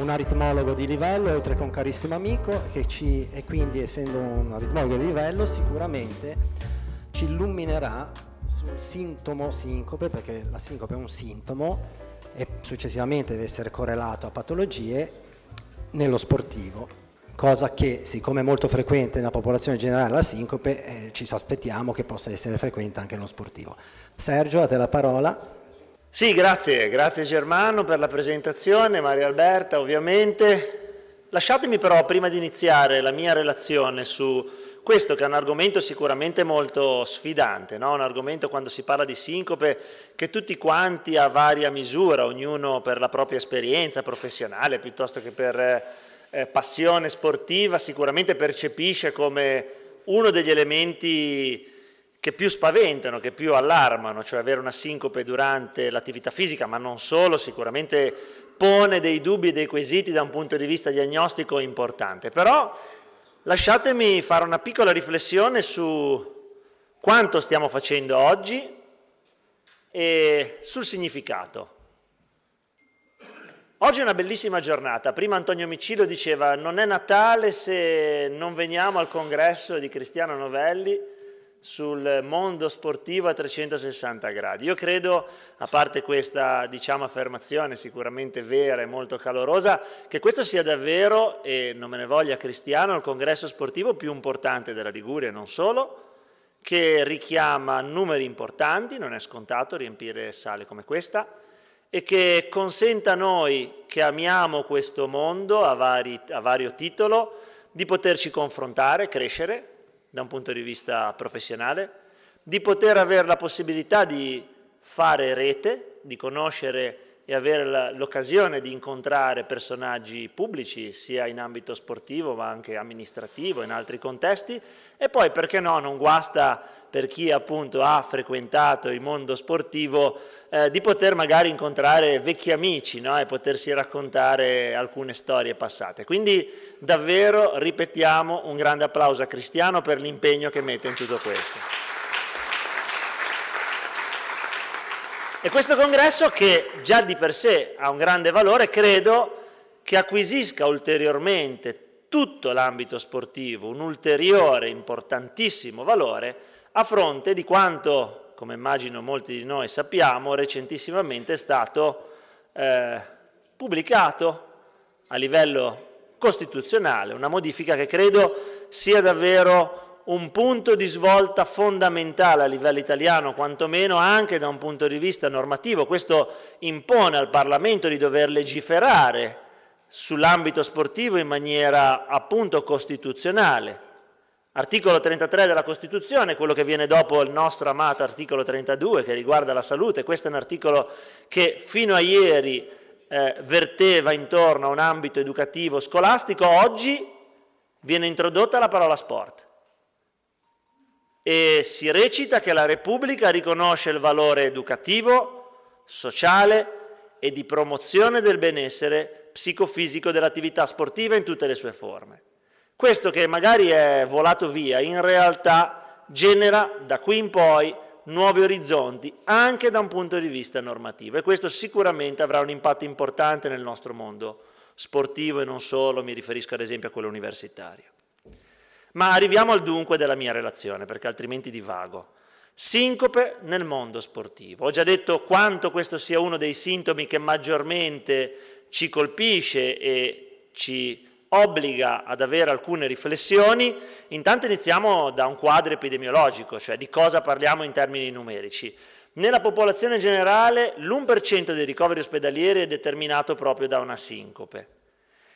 un aritmologo di livello, oltre che un carissimo amico, che ci, e quindi essendo un aritmologo di livello sicuramente ci illuminerà sul sintomo sincope, perché la sincope è un sintomo e successivamente deve essere correlato a patologie nello sportivo, cosa che siccome è molto frequente nella popolazione generale la sincope eh, ci aspettiamo che possa essere frequente anche nello sportivo. Sergio, a te la parola. Sì, grazie, grazie Germano per la presentazione, Maria Alberta ovviamente. Lasciatemi però prima di iniziare la mia relazione su questo che è un argomento sicuramente molto sfidante, no? un argomento quando si parla di sincope che tutti quanti a varia misura, ognuno per la propria esperienza professionale piuttosto che per eh, passione sportiva, sicuramente percepisce come uno degli elementi che più spaventano, che più allarmano, cioè avere una sincope durante l'attività fisica, ma non solo, sicuramente pone dei dubbi e dei quesiti da un punto di vista diagnostico importante. Però lasciatemi fare una piccola riflessione su quanto stiamo facendo oggi e sul significato. Oggi è una bellissima giornata. Prima Antonio Micillo diceva non è Natale se non veniamo al congresso di Cristiano Novelli sul mondo sportivo a 360 gradi. Io credo, a parte questa diciamo, affermazione sicuramente vera e molto calorosa, che questo sia davvero, e non me ne voglia Cristiano, il congresso sportivo più importante della Liguria e non solo, che richiama numeri importanti, non è scontato riempire sale come questa, e che consenta a noi che amiamo questo mondo a, vari, a vario titolo di poterci confrontare, crescere, da un punto di vista professionale, di poter avere la possibilità di fare rete, di conoscere e avere l'occasione di incontrare personaggi pubblici, sia in ambito sportivo ma anche amministrativo, in altri contesti, e poi perché no, non guasta per chi appunto ha frequentato il mondo sportivo, eh, di poter magari incontrare vecchi amici no? e potersi raccontare alcune storie passate. Quindi davvero, ripetiamo, un grande applauso a Cristiano per l'impegno che mette in tutto questo. E questo congresso, che già di per sé ha un grande valore, credo che acquisisca ulteriormente tutto l'ambito sportivo un ulteriore importantissimo valore a fronte di quanto, come immagino molti di noi sappiamo, recentissimamente è stato eh, pubblicato a livello costituzionale, una modifica che credo sia davvero un punto di svolta fondamentale a livello italiano, quantomeno anche da un punto di vista normativo. Questo impone al Parlamento di dover legiferare sull'ambito sportivo in maniera appunto costituzionale. Articolo 33 della Costituzione, quello che viene dopo il nostro amato articolo 32 che riguarda la salute, questo è un articolo che fino a ieri eh, verteva intorno a un ambito educativo scolastico, oggi viene introdotta la parola sport. E si recita che la Repubblica riconosce il valore educativo, sociale e di promozione del benessere psicofisico dell'attività sportiva in tutte le sue forme. Questo che magari è volato via, in realtà genera da qui in poi nuovi orizzonti anche da un punto di vista normativo e questo sicuramente avrà un impatto importante nel nostro mondo sportivo e non solo, mi riferisco ad esempio a quello universitario. Ma arriviamo al dunque della mia relazione perché altrimenti divago. Sincope nel mondo sportivo. Ho già detto quanto questo sia uno dei sintomi che maggiormente ci colpisce e ci obbliga ad avere alcune riflessioni. Intanto iniziamo da un quadro epidemiologico, cioè di cosa parliamo in termini numerici. Nella popolazione generale l'1% dei ricoveri ospedalieri è determinato proprio da una sincope.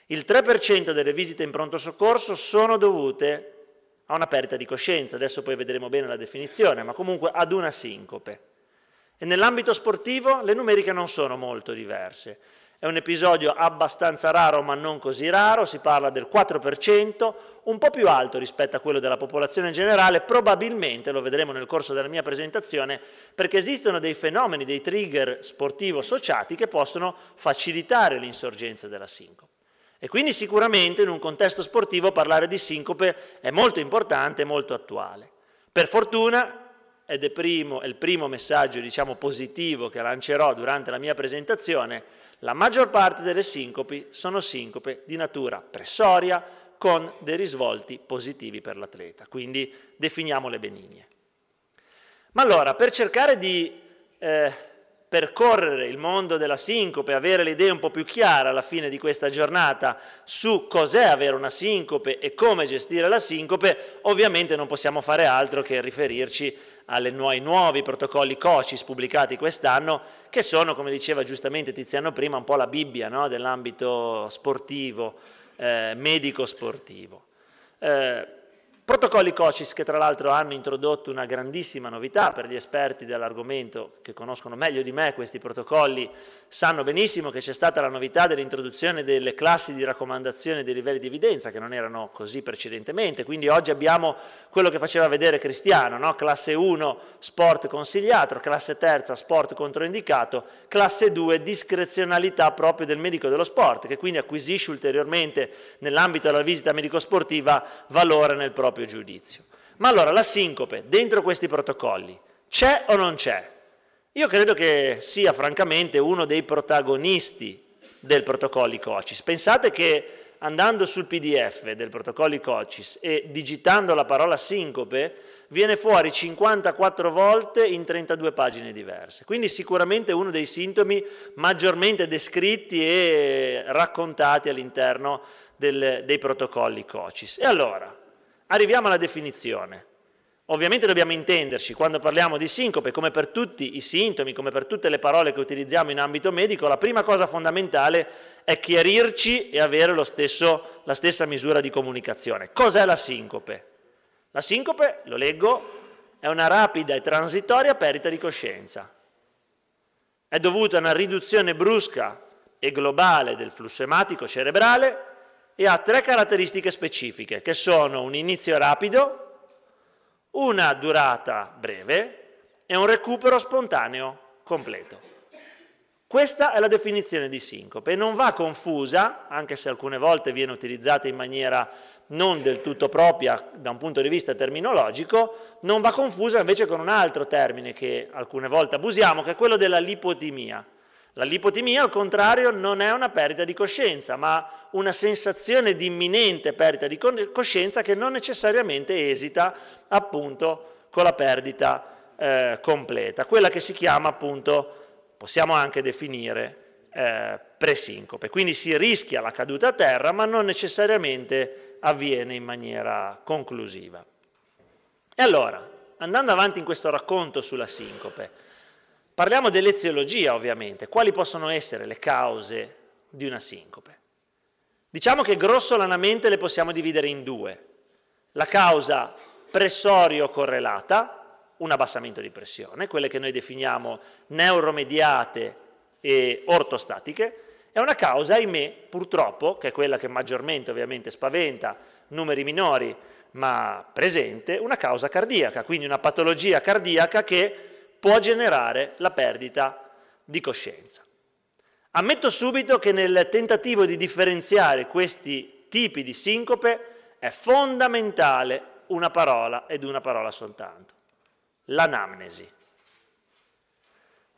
Il 3% delle visite in pronto soccorso sono dovute a una perdita di coscienza, adesso poi vedremo bene la definizione, ma comunque ad una sincope. E nell'ambito sportivo le numeriche non sono molto diverse. È un episodio abbastanza raro ma non così raro, si parla del 4%, un po' più alto rispetto a quello della popolazione in generale, probabilmente lo vedremo nel corso della mia presentazione, perché esistono dei fenomeni, dei trigger sportivo associati che possono facilitare l'insorgenza della sincope. E quindi sicuramente in un contesto sportivo parlare di sincope è molto importante e molto attuale. Per fortuna, ed è, primo, è il primo messaggio diciamo, positivo che lancerò durante la mia presentazione, la maggior parte delle sincopi sono sincope di natura pressoria con dei risvolti positivi per l'atleta, quindi definiamole benigne. Ma allora, per cercare di eh, percorrere il mondo della sincope, avere le idee un po' più chiare alla fine di questa giornata su cos'è avere una sincope e come gestire la sincope, ovviamente non possiamo fare altro che riferirci ai nuovi protocolli COCIS pubblicati quest'anno, che sono, come diceva giustamente Tiziano prima, un po' la Bibbia no? dell'ambito sportivo, eh, medico-sportivo. Eh, Protocolli COCIS che tra l'altro hanno introdotto una grandissima novità per gli esperti dell'argomento che conoscono meglio di me questi protocolli, sanno benissimo che c'è stata la novità dell'introduzione delle classi di raccomandazione dei livelli di evidenza che non erano così precedentemente, quindi oggi abbiamo quello che faceva vedere Cristiano, no? classe 1 sport consigliato, classe 3 sport controindicato, classe 2 discrezionalità proprio del medico dello sport che quindi acquisisce ulteriormente nell'ambito della visita medico-sportiva valore nel proprio proprio giudizio. Ma allora la sincope dentro questi protocolli c'è o non c'è? Io credo che sia francamente uno dei protagonisti del protocollo COCIS. Pensate che andando sul PDF del protocollo COCIS e digitando la parola sincope viene fuori 54 volte in 32 pagine diverse. Quindi sicuramente uno dei sintomi maggiormente descritti e raccontati all'interno dei protocolli COCIS. E allora, Arriviamo alla definizione. Ovviamente dobbiamo intenderci quando parliamo di sincope, come per tutti i sintomi, come per tutte le parole che utilizziamo in ambito medico, la prima cosa fondamentale è chiarirci e avere stesso, la stessa misura di comunicazione. Cos'è la sincope? La sincope, lo leggo, è una rapida e transitoria perdita di coscienza. È dovuta a una riduzione brusca e globale del flusso ematico cerebrale e ha tre caratteristiche specifiche che sono un inizio rapido, una durata breve e un recupero spontaneo completo. Questa è la definizione di sincope e non va confusa, anche se alcune volte viene utilizzata in maniera non del tutto propria da un punto di vista terminologico, non va confusa invece con un altro termine che alcune volte abusiamo, che è quello della lipotimia. La lipotimia, al contrario, non è una perdita di coscienza, ma una sensazione di imminente perdita di coscienza che non necessariamente esita appunto con la perdita eh, completa, quella che si chiama appunto, possiamo anche definire, eh, presincope. Quindi si rischia la caduta a terra, ma non necessariamente avviene in maniera conclusiva. E allora, andando avanti in questo racconto sulla sincope, Parliamo dell'eziologia ovviamente, quali possono essere le cause di una sincope? Diciamo che grossolanamente le possiamo dividere in due. La causa pressorio correlata, un abbassamento di pressione, quelle che noi definiamo neuromediate e ortostatiche, è una causa, ahimè, purtroppo, che è quella che maggiormente ovviamente spaventa numeri minori, ma presente, una causa cardiaca, quindi una patologia cardiaca che può generare la perdita di coscienza. Ammetto subito che nel tentativo di differenziare questi tipi di sincope è fondamentale una parola ed una parola soltanto, l'anamnesi.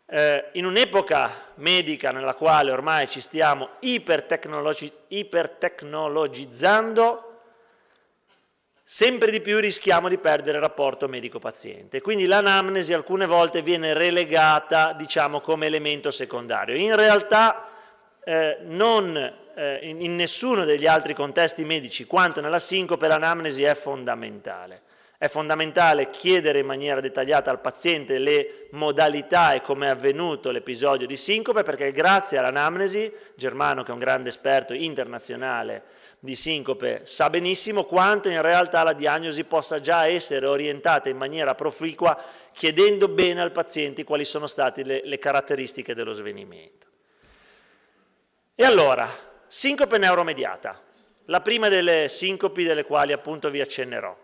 Eh, in un'epoca medica nella quale ormai ci stiamo ipertecnologi- ipertecnologizzando, sempre di più rischiamo di perdere il rapporto medico-paziente. Quindi l'anamnesi alcune volte viene relegata diciamo, come elemento secondario. In realtà eh, non eh, in nessuno degli altri contesti medici quanto nella sincope l'anamnesi è fondamentale. È fondamentale chiedere in maniera dettagliata al paziente le modalità e come è avvenuto l'episodio di sincope perché grazie all'anamnesi, Germano che è un grande esperto internazionale di sincope sa benissimo quanto in realtà la diagnosi possa già essere orientata in maniera proficua chiedendo bene al paziente quali sono state le, le caratteristiche dello svenimento. E allora, sincope neuromediata, la prima delle sincopi delle quali appunto vi accennerò.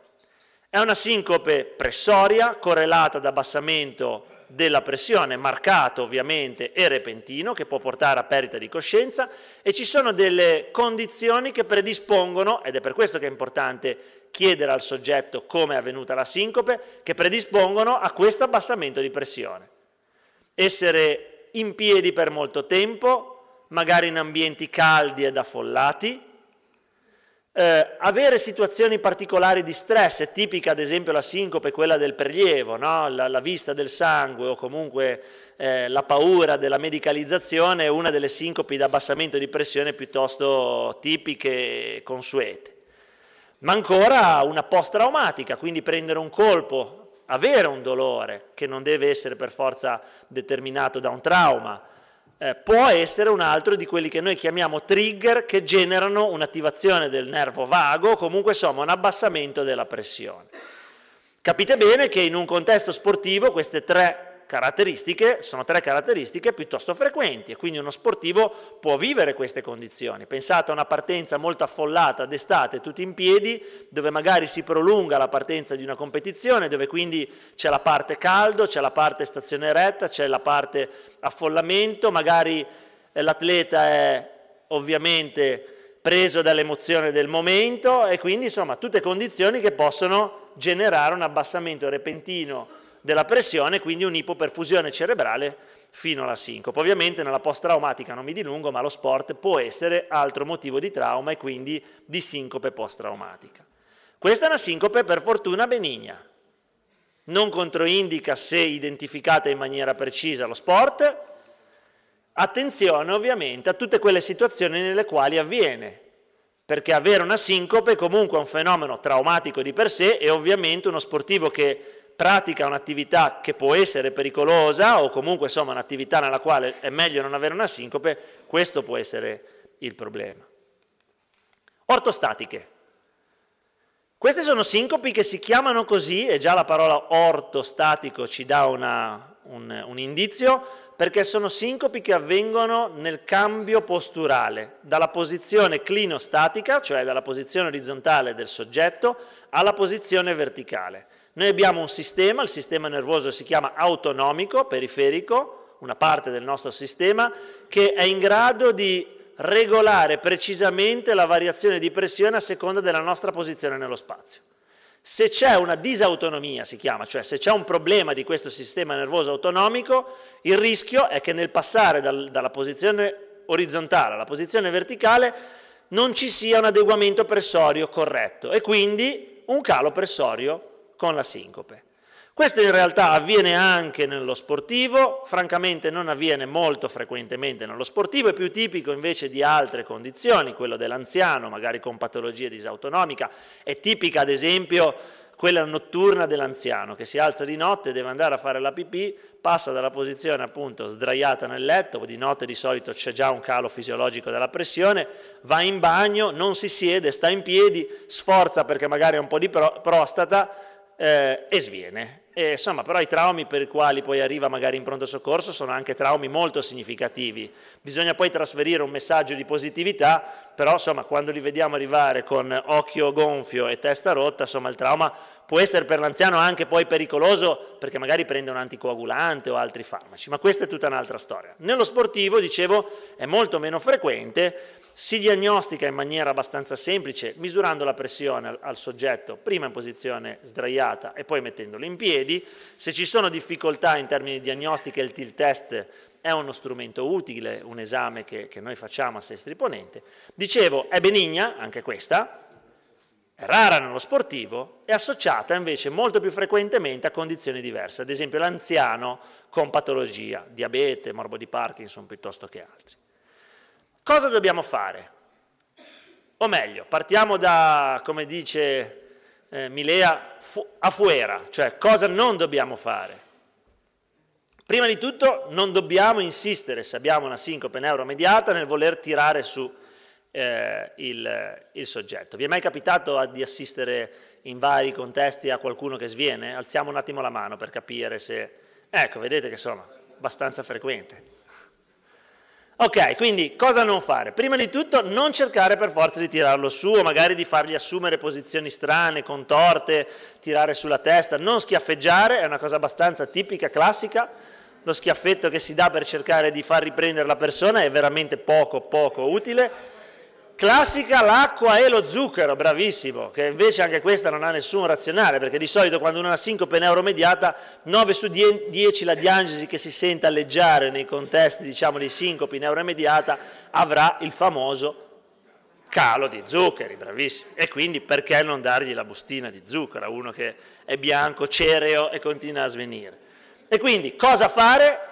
È una sincope pressoria correlata ad abbassamento della pressione marcato ovviamente e repentino che può portare a perdita di coscienza e ci sono delle condizioni che predispongono, ed è per questo che è importante chiedere al soggetto come è avvenuta la sincope, che predispongono a questo abbassamento di pressione. Essere in piedi per molto tempo, magari in ambienti caldi ed affollati, eh, avere situazioni particolari di stress, è tipica ad esempio la sincope, quella del prelievo, no? la, la, vista del sangue o comunque eh, la paura della medicalizzazione, è una delle sincopi di abbassamento di pressione piuttosto tipiche e consuete. Ma ancora una post-traumatica, quindi prendere un colpo, avere un dolore che non deve essere per forza determinato da un trauma, eh, può essere un altro di quelli che noi chiamiamo trigger che generano un'attivazione del nervo vago, comunque insomma un abbassamento della pressione. Capite bene che in un contesto sportivo queste tre caratteristiche sono tre caratteristiche piuttosto frequenti e quindi uno sportivo può vivere queste condizioni. Pensate a una partenza molto affollata d'estate, tutti in piedi, dove magari si prolunga la partenza di una competizione, dove quindi c'è la parte caldo, c'è la parte stazione retta, c'è la parte affollamento, magari eh, l'atleta è ovviamente preso dall'emozione del momento e quindi insomma tutte condizioni che possono generare un abbassamento repentino della pressione, quindi un'ipoperfusione cerebrale fino alla sincopa. Ovviamente nella post-traumatica non mi dilungo, ma lo sport può essere altro motivo di trauma e quindi di sincope post-traumatica. Questa è una sincope per fortuna benigna. Non controindica se identificata in maniera precisa lo sport. Attenzione ovviamente a tutte quelle situazioni nelle quali avviene, perché avere una sincope comunque è un fenomeno traumatico di per sé e ovviamente uno sportivo che pratica un'attività che può essere pericolosa o comunque insomma un'attività nella quale è meglio non avere una sincope, questo può essere il problema. Ortostatiche. Queste sono sincopi che si chiamano così, e già la parola ortostatico ci dà una, un, un indizio, perché sono sincopi che avvengono nel cambio posturale, dalla posizione clinostatica, cioè dalla posizione orizzontale del soggetto, alla posizione verticale. Noi abbiamo un sistema, il sistema nervoso si chiama autonomico, periferico, una parte del nostro sistema, che è in grado di regolare precisamente la variazione di pressione a seconda della nostra posizione nello spazio. Se c'è una disautonomia, si chiama, cioè se c'è un problema di questo sistema nervoso autonomico, il rischio è che nel passare dal, dalla posizione orizzontale alla posizione verticale non ci sia un adeguamento pressorio corretto e quindi un calo pressorio con la sincope. Questo in realtà avviene anche nello sportivo, francamente non avviene molto frequentemente nello sportivo, è più tipico invece di altre condizioni, quello dell'anziano, magari con patologia disautonomica, è tipica ad esempio quella notturna dell'anziano che si alza di notte, deve andare a fare la pipì, passa dalla posizione appunto sdraiata nel letto, di notte di solito c'è già un calo fisiologico della pressione, va in bagno, non si siede, sta in piedi, sforza perché magari ha un po' di prostata, eh, e sviene. E, insomma, però i traumi per i quali poi arriva magari in pronto soccorso sono anche traumi molto significativi. Bisogna poi trasferire un messaggio di positività, però insomma, quando li vediamo arrivare con occhio gonfio e testa rotta, insomma, il trauma può essere per l'anziano anche poi pericoloso perché magari prende un anticoagulante o altri farmaci, ma questa è tutta un'altra storia. Nello sportivo, dicevo, è molto meno frequente si diagnostica in maniera abbastanza semplice misurando la pressione al, al, soggetto, prima in posizione sdraiata e poi mettendolo in piedi. Se ci sono difficoltà in termini di diagnostica, il tilt test è uno strumento utile, un esame che, che noi facciamo a sestri ponente. Dicevo, è benigna, anche questa, è rara nello sportivo, è associata invece molto più frequentemente a condizioni diverse, ad esempio l'anziano con patologia, diabete, morbo di Parkinson piuttosto che altri. Cosa dobbiamo fare? O meglio, partiamo da, come dice eh, Milea, fu- afuera, cioè cosa non dobbiamo fare. Prima di tutto non dobbiamo insistere, se abbiamo una sincope neuromediata, nel voler tirare su eh, il, il, soggetto. Vi è mai capitato di assistere in vari contesti a qualcuno che sviene? Alziamo un attimo la mano per capire se... Ecco, vedete che insomma, abbastanza frequente. Ok, quindi cosa non fare? Prima di tutto non cercare per forza di tirarlo su, o magari di fargli assumere posizioni strane, contorte, tirare sulla testa, non schiaffeggiare, è una cosa abbastanza tipica, classica, lo schiaffetto che si dà per cercare di far riprendere la persona è veramente poco, poco utile Classica l'acqua e lo zucchero, bravissimo, che invece anche questa non ha nessun razionale, perché di solito quando una sincope neuromediata, 9 su 10 la diagesi che si sente alleggiare nei contesti diciamo, di sincopi neuromediata avrà il famoso calo di zuccheri, bravissimo. E quindi perché non dargli la bustina di zucchero a uno che è bianco, cereo e continua a svenire? E quindi cosa fare?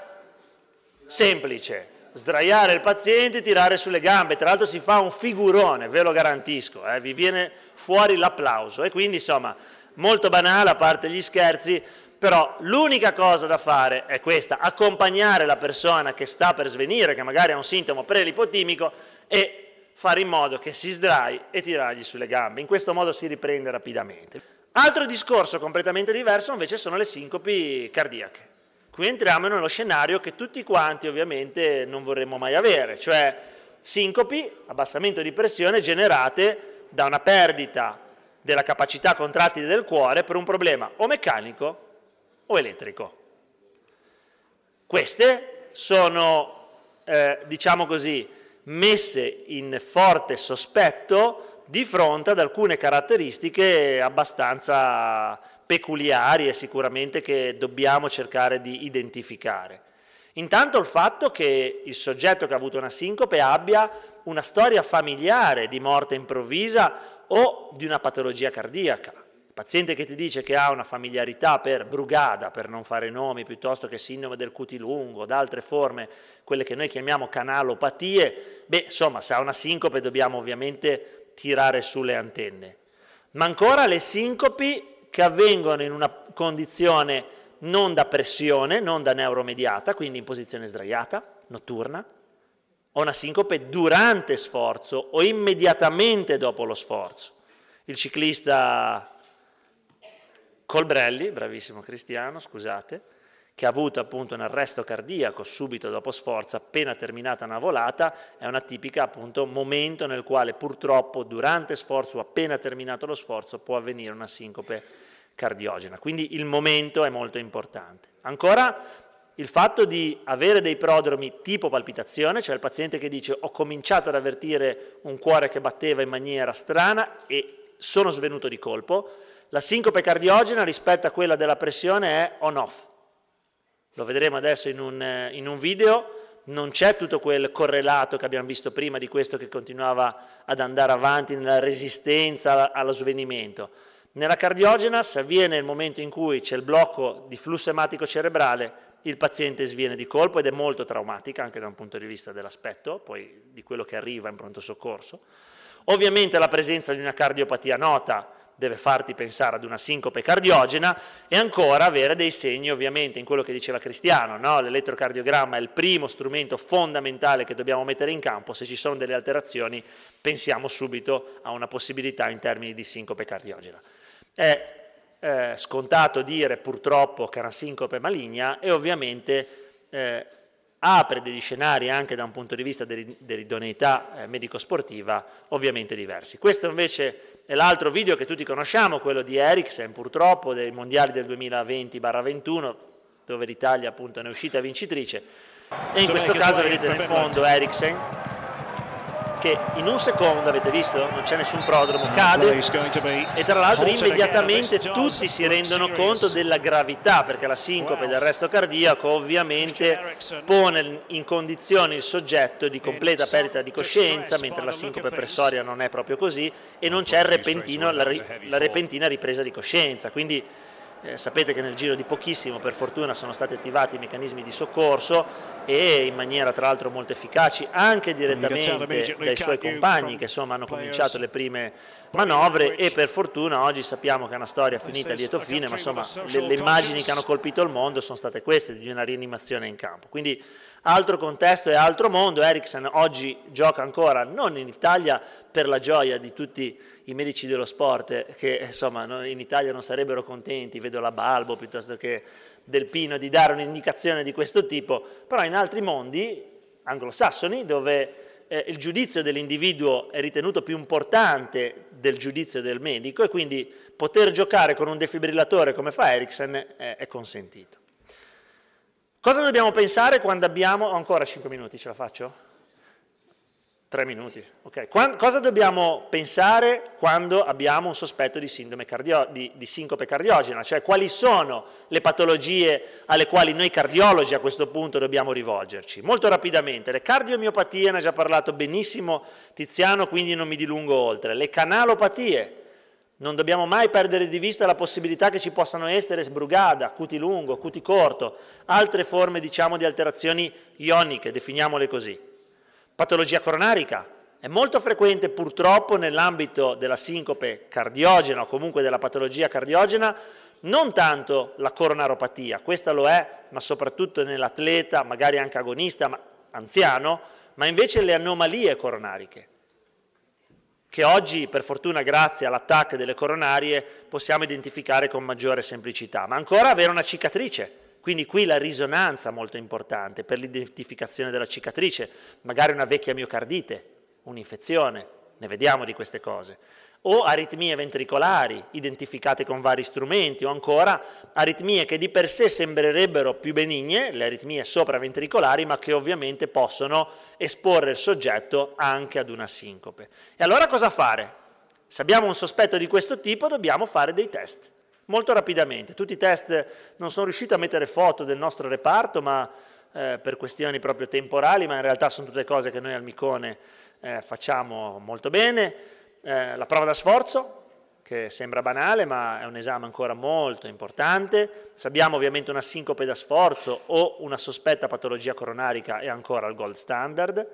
Semplice, sdraiare il paziente e tirare sulle gambe. Tra l'altro si fa un figurone, ve lo garantisco, eh? vi viene fuori l'applauso. E quindi insomma, molto banale a parte gli scherzi, però l'unica cosa da fare è questa, accompagnare la persona che sta per svenire, che magari ha un sintomo prelipotimico e fare in modo che si sdrai e tirargli sulle gambe. In questo modo si riprende rapidamente. Altro discorso completamente diverso invece sono le sincopi cardiache qui entriamo in uno scenario che tutti quanti ovviamente non vorremmo mai avere, cioè sincopi, abbassamento di pressione generate da una perdita della capacità contrattile del cuore per un problema o meccanico o elettrico. Queste sono, eh, diciamo così, messe in forte sospetto di fronte ad alcune caratteristiche abbastanza peculiari e sicuramente che dobbiamo cercare di identificare. Intanto il fatto che il soggetto che ha avuto una sincope abbia una storia familiare di morte improvvisa o di una patologia cardiaca. Il paziente che ti dice che ha una familiarità per brugada, per non fare nomi, piuttosto che sindrome del cutilungo, da altre forme, quelle che noi chiamiamo canalopatie, beh, insomma, se ha una sincope dobbiamo ovviamente tirare su le antenne. Ma ancora le sincopi che avvengono in una condizione non da pressione, non da neuromediata, quindi in posizione sdraiata, notturna, o una sincope durante sforzo o immediatamente dopo lo sforzo. Il ciclista Colbrelli, bravissimo Cristiano, scusate, che ha avuto appunto un arresto cardiaco subito dopo Sforza, appena terminata una volata, è una tipica appunto momento nel quale purtroppo durante sforzo o appena terminato lo sforzo può avvenire una sincope cardiogena. Quindi il momento è molto importante. Ancora il fatto di avere dei prodromi tipo palpitazione, cioè il paziente che dice ho cominciato ad avvertire un cuore che batteva in maniera strana e sono svenuto di colpo, la sincope cardiogena rispetto a quella della pressione è on-off, lo vedremo adesso in un, eh, in un video, non c'è tutto quel correlato che abbiamo visto prima di questo che continuava ad andare avanti nella resistenza allo svenimento. Nella cardiogena, se avviene il momento in cui c'è il blocco di flusso ematico cerebrale, il paziente sviene di colpo ed è molto traumatica anche da un punto di vista dell'aspetto, poi di quello che arriva in pronto soccorso. Ovviamente la presenza di una cardiopatia nota deve farti pensare ad una sincope cardiogena e ancora avere dei segni ovviamente in quello che diceva Cristiano, no? l'elettrocardiogramma è il primo strumento fondamentale che dobbiamo mettere in campo, se ci sono delle alterazioni pensiamo subito a una possibilità in termini di sincope cardiogena. È eh, scontato dire purtroppo che è una sincope maligna e ovviamente eh, apre degli scenari anche da un punto di vista dell'idoneità eh, medico-sportiva ovviamente diversi. Questo invece e l'altro video che tutti conosciamo, quello di Eriksen purtroppo, dei mondiali del 2020-21, dove l'Italia appunto ne è uscita vincitrice. E in questo caso vedete nel fondo Eriksen che in un secondo avete visto non c'è nessun prodromo ah, cade e tra l'altro immediatamente tutti si rendono conto della gravità perché la sincope del resto cardiaco ovviamente pone in condizione il soggetto di completa perdita di coscienza mentre la sincope pressoria non è proprio così e non c'è la repentina ripresa di coscienza quindi eh, sapete che nel giro di pochissimo per fortuna sono stati attivati i meccanismi di soccorso e in maniera tra l'altro molto efficaci anche direttamente dai suoi compagni che insomma hanno cominciato le prime manovre e per fortuna oggi sappiamo che è una storia finita a lieto fine ma insomma le, le immagini che hanno colpito il mondo sono state queste di una rianimazione in campo quindi altro contesto e altro mondo Eriksen oggi gioca ancora non in Italia per la gioia di tutti i i medici dello sport, che insomma in Italia non sarebbero contenti, vedo la Balbo piuttosto che Del Pino, di dare un'indicazione di questo tipo, però in altri mondi anglosassoni, dove eh, il giudizio dell'individuo è ritenuto più importante del giudizio del medico e quindi poter giocare con un defibrillatore come fa Ericsson eh, è consentito. Cosa dobbiamo pensare quando abbiamo... Ho ancora 5 minuti, ce la faccio? Tre minuti, ok. Qua, cosa dobbiamo pensare quando abbiamo un sospetto di, cardio, di, di, sincope cardiogena? Cioè quali sono le patologie alle quali noi cardiologi a questo punto dobbiamo rivolgerci? Molto rapidamente, le cardiomiopatie, ne ha già parlato benissimo Tiziano, quindi non mi dilungo oltre. Le canalopatie, non dobbiamo mai perdere di vista la possibilità che ci possano essere sbrugada, cuti lungo, cuti corto, altre forme diciamo, di alterazioni ioniche, definiamole così patologia coronarica, è molto frequente purtroppo nell'ambito della sincope cardiogena o comunque della patologia cardiogena non tanto la coronaropatia, questa lo è, ma soprattutto nell'atleta, magari anche agonista, ma anziano, ma invece le anomalie coronariche, che oggi per fortuna grazie all'attacco delle coronarie possiamo identificare con maggiore semplicità, ma ancora avere una cicatrice, quindi qui la risonanza è molto importante per l'identificazione della cicatrice, magari una vecchia miocardite, un'infezione, ne vediamo di queste cose, o aritmie ventricolari identificate con vari strumenti, o ancora aritmie che di per sé sembrerebbero più benigne, le aritmie sopraventricolari, ma che ovviamente possono esporre il soggetto anche ad una sincope. E allora cosa fare? Se abbiamo un sospetto di questo tipo dobbiamo fare dei test molto rapidamente. Tutti i test non sono riuscito a mettere foto del nostro reparto, ma eh, per questioni proprio temporali, ma in realtà sono tutte cose che noi al Micone eh, facciamo molto bene. Eh, la prova da sforzo, che sembra banale, ma è un esame ancora molto importante. Se abbiamo ovviamente una sincope da sforzo o una sospetta patologia coronarica è ancora il gold standard.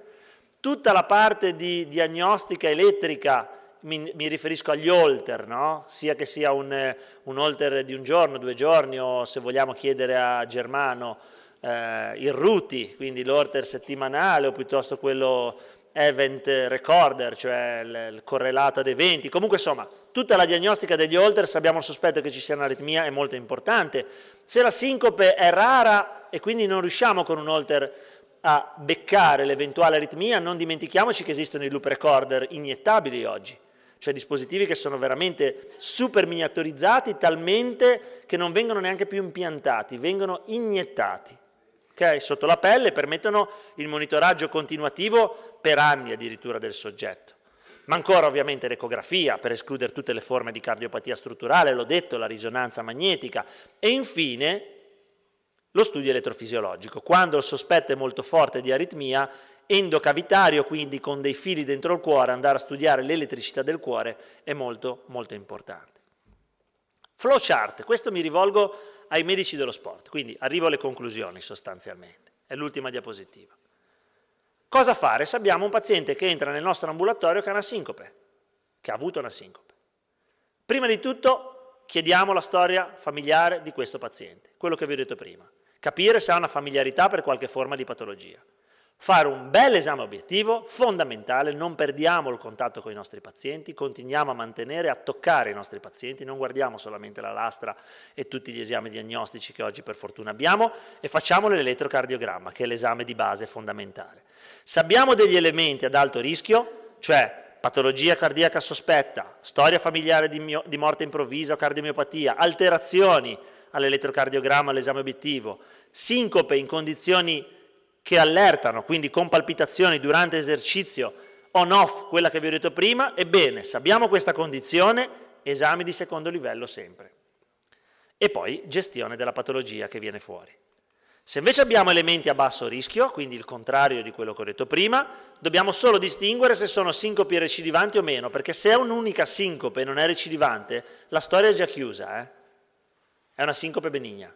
Tutta la parte di diagnostica elettrica mi, mi riferisco agli holter, no? sia che sia un, un holter di un giorno, due giorni o se vogliamo chiedere a Germano eh, il RUTI, quindi l'holter settimanale o piuttosto quello event recorder, cioè il, il correlato ad eventi. Comunque insomma, tutta la diagnostica degli se abbiamo il sospetto che ci sia un'aritmia, è molto importante. Se la sincope è rara e quindi non riusciamo con un holter a beccare l'eventuale aritmia, non dimentichiamoci che esistono i loop recorder iniettabili oggi cioè dispositivi che sono veramente super miniaturizzati talmente che non vengono neanche più impiantati, vengono iniettati okay? sotto la pelle, e permettono il monitoraggio continuativo per anni addirittura del soggetto. Ma ancora ovviamente l'ecografia per escludere tutte le forme di cardiopatia strutturale, l'ho detto, la risonanza magnetica e infine lo studio elettrofisiologico. Quando il sospetto è molto forte di aritmia, endocavitario, quindi con dei fili dentro il cuore, andare a studiare l'elettricità del cuore è molto molto importante. Flowchart, questo mi rivolgo ai medici dello sport, quindi arrivo alle conclusioni sostanzialmente, è l'ultima diapositiva. Cosa fare se abbiamo un paziente che entra nel nostro ambulatorio che ha una sincope, che ha avuto una sincope? Prima di tutto chiediamo la storia familiare di questo paziente, quello che vi ho detto prima, capire se ha una familiarità per qualche forma di patologia fare un bel esame obiettivo, fondamentale, non perdiamo il contatto con i nostri pazienti, continuiamo a mantenere, a toccare i nostri pazienti, non guardiamo solamente la lastra e tutti gli esami diagnostici che oggi per fortuna abbiamo e facciamo l'elettrocardiogramma, che è l'esame di base fondamentale. Se abbiamo degli elementi ad alto rischio, cioè patologia cardiaca sospetta, storia familiare di, mio, di morte improvvisa o cardiomiopatia, alterazioni all'elettrocardiogramma, all'esame obiettivo, sincope in condizioni che allertano, quindi con palpitazioni durante esercizio on-off, quella che vi ho detto prima, ebbene, se abbiamo questa condizione, esami di secondo livello sempre. E poi gestione della patologia che viene fuori. Se invece abbiamo elementi a basso rischio, quindi il contrario di quello che ho detto prima, dobbiamo solo distinguere se sono sincopi recidivanti o meno, perché se è un'unica sincope e non è recidivante, la storia è già chiusa, eh? è una sincope benigna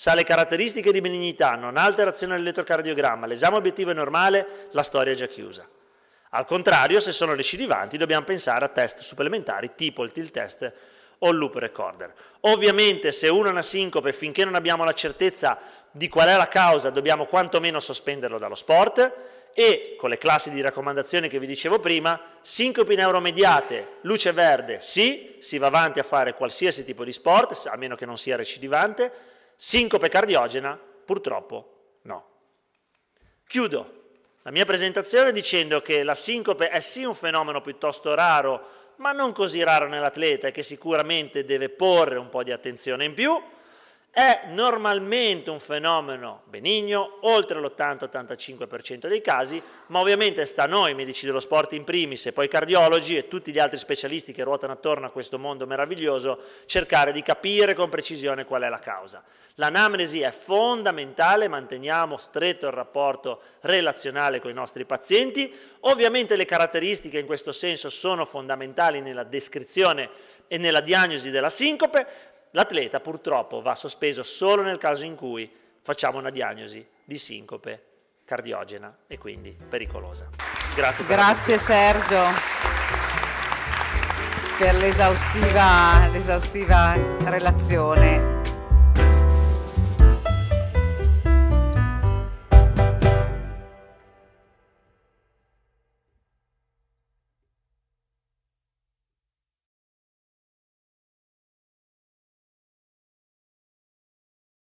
sa le caratteristiche di benignità, non ha alterazione all'elettrocardiogramma, l'esame obiettivo è normale, la storia è già chiusa. Al contrario, se sono recidivanti, dobbiamo pensare a test supplementari tipo il tilt test o il loop recorder. Ovviamente, se uno è una sincope, finché non abbiamo la certezza di qual è la causa, dobbiamo quantomeno sospenderlo dallo sport e, con le classi di raccomandazioni che vi dicevo prima, sincopi neuromediate, luce verde, sì, si va avanti a fare qualsiasi tipo di sport, a meno che non sia recidivante, Sincope cardiogena? Purtroppo no. Chiudo la mia presentazione dicendo che la sincope è sì un fenomeno piuttosto raro, ma non così raro nell'atleta e che sicuramente deve porre un po' di attenzione in più, è normalmente un fenomeno benigno, oltre l'80-85% dei casi, ma ovviamente sta a noi, medici dello sport in primis e poi cardiologi e tutti gli altri specialisti che ruotano attorno a questo mondo meraviglioso, cercare di capire con precisione qual è la causa. L'anamnesi è fondamentale, manteniamo stretto il rapporto relazionale con i nostri pazienti, ovviamente le caratteristiche in questo senso sono fondamentali nella descrizione e nella diagnosi della sincope, L'atleta purtroppo va sospeso solo nel caso in cui facciamo una diagnosi di sincope cardiogena e quindi pericolosa. Grazie. Per Grazie Sergio per l'esaustiva relazione.